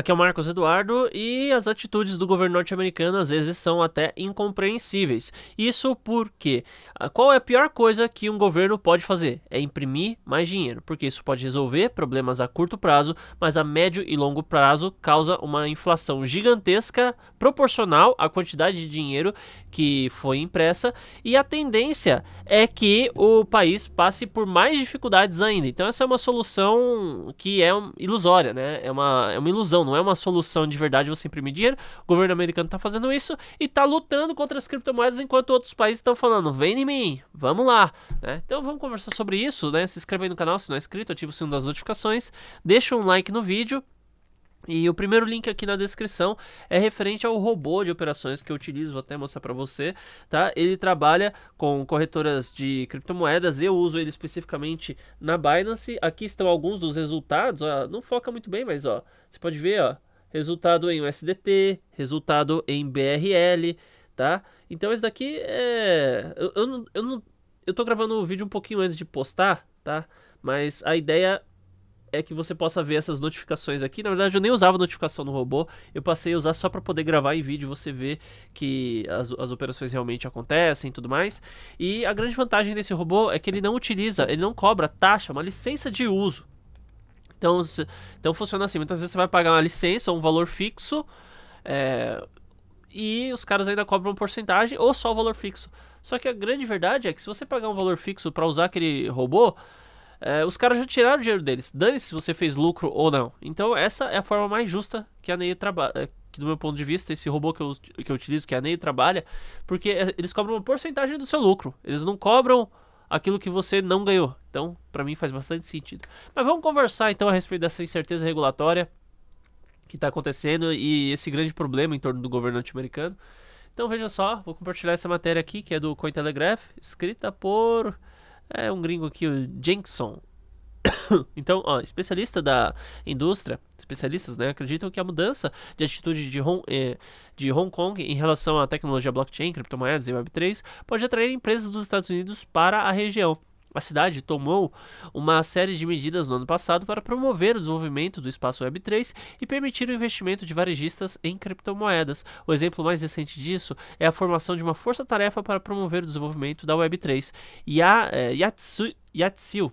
Aqui é o Marcos Eduardo e as atitudes do governo norte-americano às vezes são até incompreensíveis. Isso porque ah, qual é a pior coisa que um governo pode fazer? É imprimir mais dinheiro, porque isso pode resolver problemas a curto prazo, mas a médio e longo prazo causa uma inflação gigantesca proporcional à quantidade de dinheiro que foi impressa e a tendência é que o país passe por mais dificuldades ainda. Então essa é uma solução que é ilusória, né? É uma, é uma ilusão não é uma solução de verdade você imprimir dinheiro. O governo americano está fazendo isso e está lutando contra as criptomoedas enquanto outros países estão falando, vem em mim, vamos lá. Né? Então vamos conversar sobre isso, né? Se inscreve aí no canal se não é inscrito, ativa o sino das notificações, deixa um like no vídeo. E o primeiro link aqui na descrição é referente ao robô de operações que eu utilizo, vou até mostrar para você, tá? Ele trabalha com corretoras de criptomoedas, eu uso ele especificamente na Binance. Aqui estão alguns dos resultados, ó, não foca muito bem, mas ó, você pode ver, ó, resultado em USDT, resultado em BRL, tá? Então esse daqui é eu eu não, eu, não... eu tô gravando o vídeo um pouquinho antes de postar, tá? Mas a ideia é que você possa ver essas notificações aqui. Na verdade, eu nem usava notificação no robô, eu passei a usar só para poder gravar em vídeo, você vê que as, as operações realmente acontecem e tudo mais. E a grande vantagem desse robô é que ele não utiliza, ele não cobra taxa, uma licença de uso. Então, se, então funciona assim, muitas vezes você vai pagar uma licença ou um valor fixo, é, e os caras ainda cobram uma porcentagem ou só o valor fixo. Só que a grande verdade é que se você pagar um valor fixo para usar aquele robô, é, os caras já tiraram o dinheiro deles. Dane-se se você fez lucro ou não. Então, essa é a forma mais justa que a ney trabalha. É, que, do meu ponto de vista, esse robô que eu, que eu utilizo, que a ney trabalha, porque é, eles cobram uma porcentagem do seu lucro. Eles não cobram aquilo que você não ganhou. Então, para mim faz bastante sentido. Mas vamos conversar então a respeito dessa incerteza regulatória que está acontecendo e esse grande problema em torno do governante americano. Então veja só, vou compartilhar essa matéria aqui, que é do Cointelegraph, escrita por é um gringo aqui, o Jenkson. então, ó, especialista da indústria, especialistas né, acreditam que a mudança de atitude de Hong, eh, de Hong Kong em relação à tecnologia blockchain, criptomoedas e Web3 pode atrair empresas dos Estados Unidos para a região. A cidade tomou uma série de medidas no ano passado para promover o desenvolvimento do espaço Web3 e permitir o investimento de varejistas em criptomoedas. O exemplo mais recente disso é a formação de uma força-tarefa para promover o desenvolvimento da Web3. E a, eh, Yatsu, Yatsil,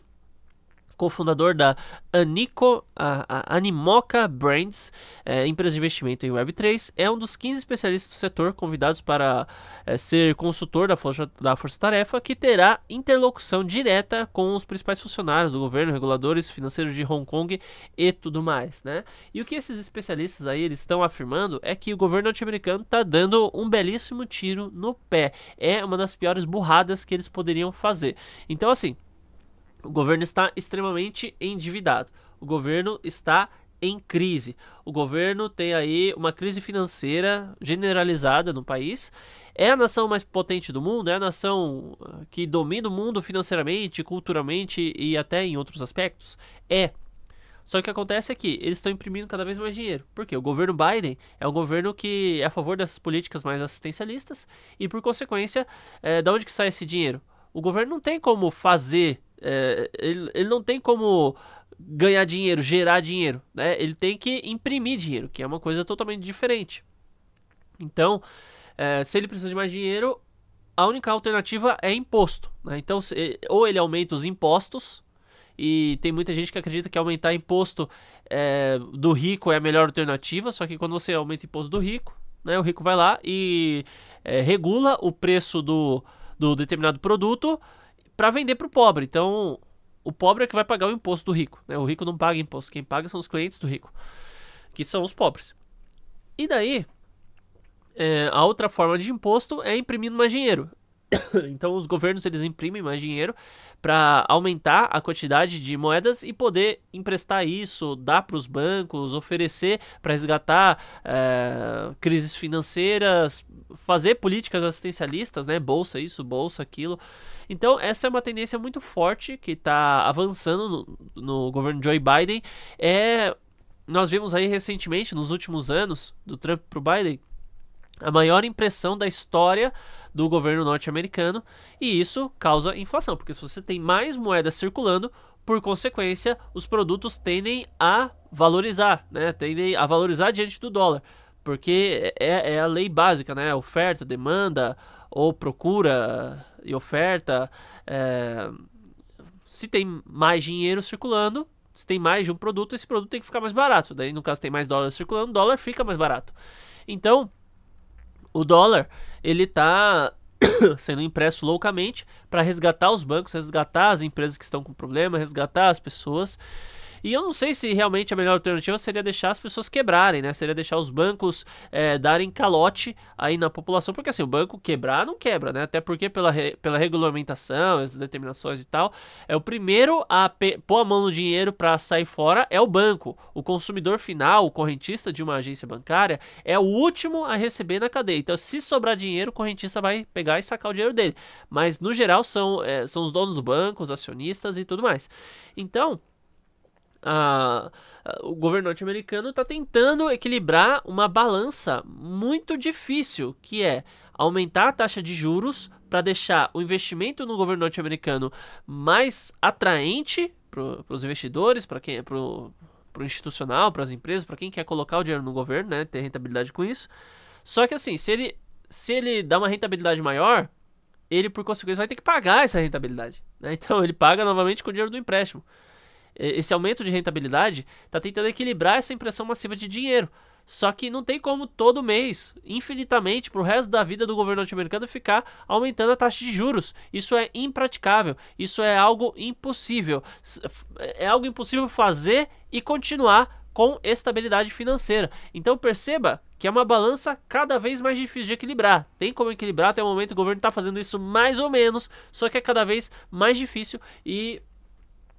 cofundador da Anico, a, a Animoca Brands, é, empresa de investimento em Web3. É um dos 15 especialistas do setor convidados para é, ser consultor da Força, da Força Tarefa, que terá interlocução direta com os principais funcionários do governo, reguladores financeiros de Hong Kong e tudo mais, né? E o que esses especialistas aí eles estão afirmando é que o governo norte-americano está dando um belíssimo tiro no pé. É uma das piores burradas que eles poderiam fazer. Então, assim, o governo está extremamente endividado. O governo está em crise. O governo tem aí uma crise financeira generalizada no país. É a nação mais potente do mundo, é a nação ah, que domina o mundo financeiramente, culturalmente e até em outros aspectos. É. Só que o que acontece é que eles estão imprimindo cada vez mais dinheiro. Porque o governo Biden é um governo que é a favor dessas políticas mais assistencialistas e, por consequência, é, da onde que sai esse dinheiro? O governo não tem como fazer, é, ele, ele não tem como ganhar dinheiro, gerar dinheiro, né? Ele tem que imprimir dinheiro, que é uma coisa totalmente diferente. Então, é, se ele precisa de mais dinheiro, a única alternativa é imposto. Né? Então, se, ou ele aumenta os impostos, e tem muita gente que acredita que aumentar imposto é, do rico é a melhor alternativa, só que quando você aumenta o imposto do rico, né, o rico vai lá e é, regula o preço do do determinado produto para vender para o pobre. Então, o pobre é que vai pagar o imposto do rico. Né? O rico não paga imposto, quem paga são os clientes do rico, que são os pobres. E daí, é, a outra forma de imposto é imprimindo mais dinheiro. Então os governos eles imprimem mais dinheiro para aumentar a quantidade de moedas e poder emprestar isso, dar para os bancos, oferecer para resgatar é, crises financeiras, fazer políticas assistencialistas, né? Bolsa isso, bolsa aquilo. Então essa é uma tendência muito forte que está avançando no, no governo Joe Biden. É nós vimos aí recentemente, nos últimos anos, do Trump para o Biden, a maior impressão da história do governo norte-americano e isso causa inflação, porque se você tem mais moeda circulando, por consequência, os produtos tendem a valorizar, né? Tendem a valorizar diante do dólar, porque é, é a lei básica, né? Oferta, demanda ou procura e oferta. É... Se tem mais dinheiro circulando, se tem mais de um produto, esse produto tem que ficar mais barato. Daí, no caso, tem mais dólar circulando, o dólar fica mais barato. Então, o dólar, ele está sendo impresso loucamente para resgatar os bancos, resgatar as empresas que estão com problema, resgatar as pessoas. E eu não sei se realmente a melhor alternativa seria deixar as pessoas quebrarem, né? Seria deixar os bancos é, darem calote aí na população, porque assim, o banco quebrar não quebra, né? Até porque pela, re, pela regulamentação, as determinações e tal, é o primeiro a pôr a mão no dinheiro para sair fora é o banco. O consumidor final, o correntista de uma agência bancária, é o último a receber na cadeia. Então, se sobrar dinheiro, o correntista vai pegar e sacar o dinheiro dele. Mas, no geral, são, é, são os donos do banco, os acionistas e tudo mais. Então, a, a, o governo norte-americano está tentando equilibrar uma balança muito difícil, que é aumentar a taxa de juros para deixar o investimento no governo norte-americano mais atraente para os investidores, para quem para o institucional, para as empresas, para quem quer colocar o dinheiro no governo, né, ter rentabilidade com isso. Só que assim, se ele se ele dá uma rentabilidade maior, ele por consequência vai ter que pagar essa rentabilidade, né? Então ele paga novamente com o dinheiro do empréstimo esse aumento de rentabilidade está tentando equilibrar essa impressão massiva de dinheiro. Só que não tem como todo mês, infinitamente, para o resto da vida do governo norte-americano ficar aumentando a taxa de juros. Isso é impraticável, isso é algo impossível. É algo impossível fazer e continuar com estabilidade financeira. Então perceba que é uma balança cada vez mais difícil de equilibrar. Tem como equilibrar, até o momento o governo está fazendo isso mais ou menos, só que é cada vez mais difícil e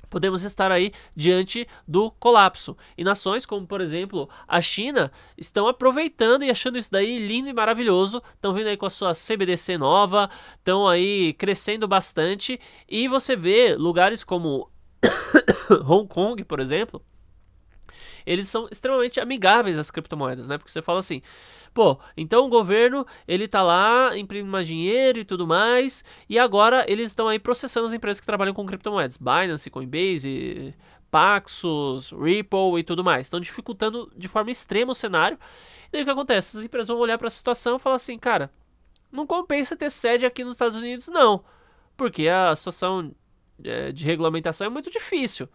podemos estar aí diante do colapso. E nações como, por exemplo, a China estão aproveitando e achando isso daí lindo e maravilhoso, estão vindo aí com a sua CBDC nova, estão aí crescendo bastante e você vê lugares como Hong Kong, por exemplo, eles são extremamente amigáveis às criptomoedas, né? Porque você fala assim, Pô, então o governo, ele tá lá, imprimindo mais dinheiro e tudo mais, e agora eles estão aí processando as empresas que trabalham com criptomoedas, Binance, Coinbase, Paxos, Ripple e tudo mais. Estão dificultando de forma extrema o cenário. E daí o que acontece? As empresas vão olhar para a situação e falar assim, cara, não compensa ter sede aqui nos Estados Unidos, não. Porque a situação é, de regulamentação é muito difícil.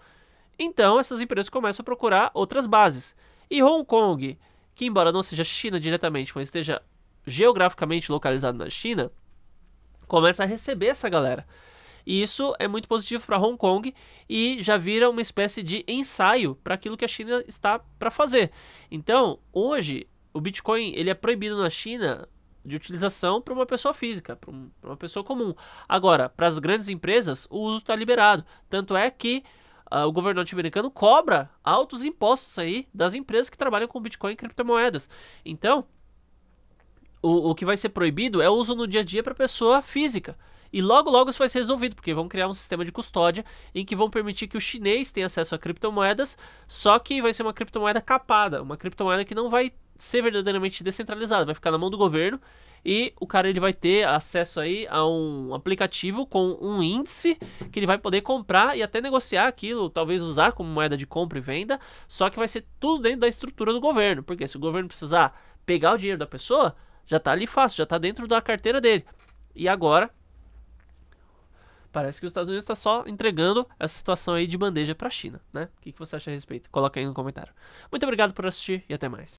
Então essas empresas começam a procurar outras bases. E Hong Kong que embora não seja China diretamente, mas esteja geograficamente localizado na China, começa a receber essa galera. E isso é muito positivo para Hong Kong e já vira uma espécie de ensaio para aquilo que a China está para fazer. Então, hoje, o Bitcoin ele é proibido na China de utilização para uma pessoa física, para uma pessoa comum. Agora, para as grandes empresas, o uso está liberado. Tanto é que ah, o governo norte-americano cobra altos impostos aí das empresas que trabalham com Bitcoin e criptomoedas. Então, o, o que vai ser proibido é o uso no dia a dia para pessoa física. E logo, logo isso vai ser resolvido, porque vão criar um sistema de custódia em que vão permitir que o chinês tenha acesso a criptomoedas, só que vai ser uma criptomoeda capada, uma criptomoeda que não vai ser verdadeiramente descentralizada, vai ficar na mão do governo e o cara ele vai ter acesso aí a um aplicativo com um índice que ele vai poder comprar e até negociar aquilo, talvez usar como moeda de compra e venda, só que vai ser tudo dentro da estrutura do governo, porque se o governo precisar pegar o dinheiro da pessoa, já está ali fácil, já está dentro da carteira dele. E agora parece que os Estados Unidos está só entregando essa situação aí de bandeja para a China, né? O que você acha a respeito? Coloca aí no comentário. Muito obrigado por assistir e até mais.